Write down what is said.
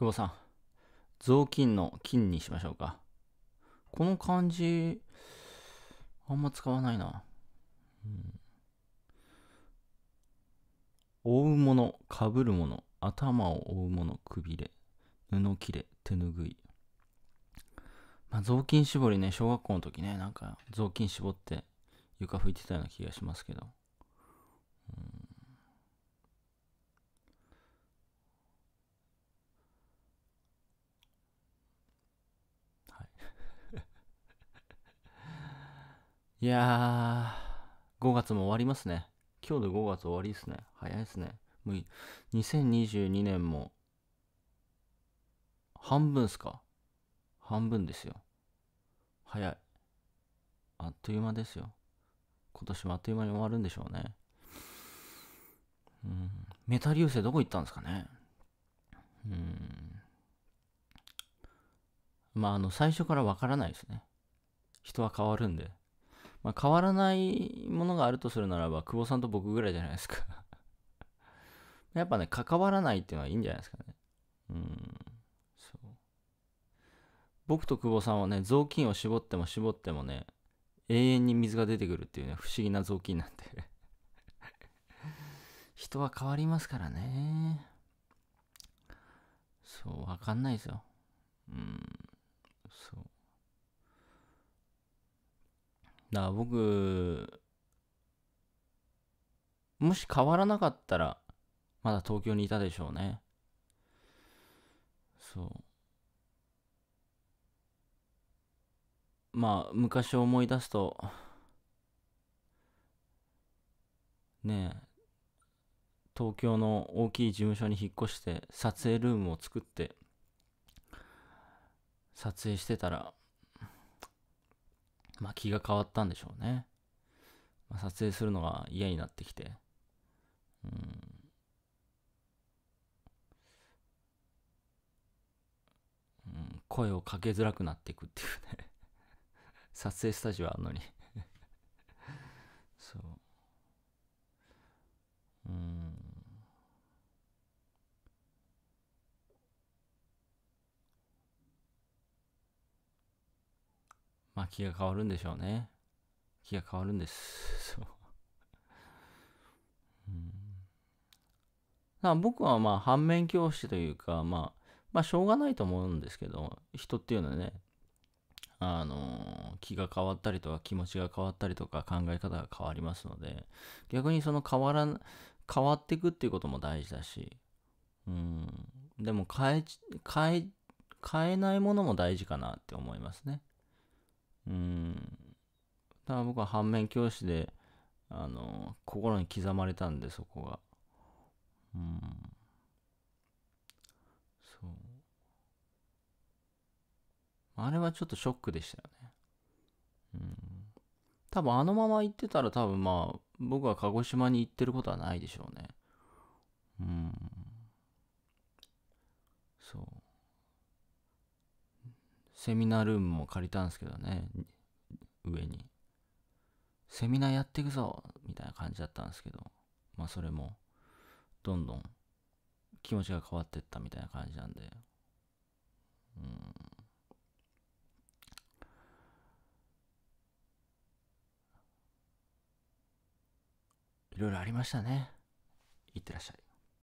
久保さん、雑巾の金にしましょうか。この漢字、あんま使わないな。うん、覆うもの、かぶるもの、頭を覆うもの、くびれ、布切れ、手ぬぐい。まあ、雑巾絞りね、小学校の時ね、なんか雑巾絞って床拭いてたような気がしますけど。いやー、5月も終わりますね。今日で5月終わりですね。早いですね。もう2022年も、半分っすか半分ですよ。早い。あっという間ですよ。今年もあっという間に終わるんでしょうね。うん、メタ流星どこ行ったんですかね。うん。まあ、あの、最初からわからないですね。人は変わるんで。まあ、変わらないものがあるとするならば、久保さんと僕ぐらいじゃないですか やっぱね、関わらないっていうのはいいんじゃないですかね。うん。そう。僕と久保さんはね、雑巾を絞っても絞ってもね、永遠に水が出てくるっていうね、不思議な雑巾なんで 人は変わりますからね。そう、わかんないですよ。うん。だ僕、もし変わらなかったら、まだ東京にいたでしょうね。そう。まあ、昔を思い出すと、ねえ、東京の大きい事務所に引っ越して撮影ルームを作って撮影してたらまあ気が変わったんでしょうね。まあ、撮影するのが嫌になってきて。うん。声をかけづらくなっていくっていうね 撮影スタジオあるのにまあ気が変わるんでしょうね。気が変わるんです。そう。うん、だ僕はまあ反面教師というか、まあ、まあしょうがないと思うんですけど、人っていうのはね、あの気が変わったりとか気持ちが変わったりとか考え方が変わりますので逆にその変わら変わっていくっていうことも大事だしうんでも変え変え変えないものも大事かなって思いますねうん。だから僕は反面教師で、あの、心に刻まれたんで、そこが。うん。そう。あれはちょっとショックでしたよね。うん。多分あのまま行ってたら多分まあ、僕は鹿児島に行ってることはないでしょうね。セミナールームも借りたんですけどね上にセミナーやっていくぞみたいな感じだったんですけどまあそれもどんどん気持ちが変わってったみたいな感じなんでうんいろいろありましたねいってらっしゃい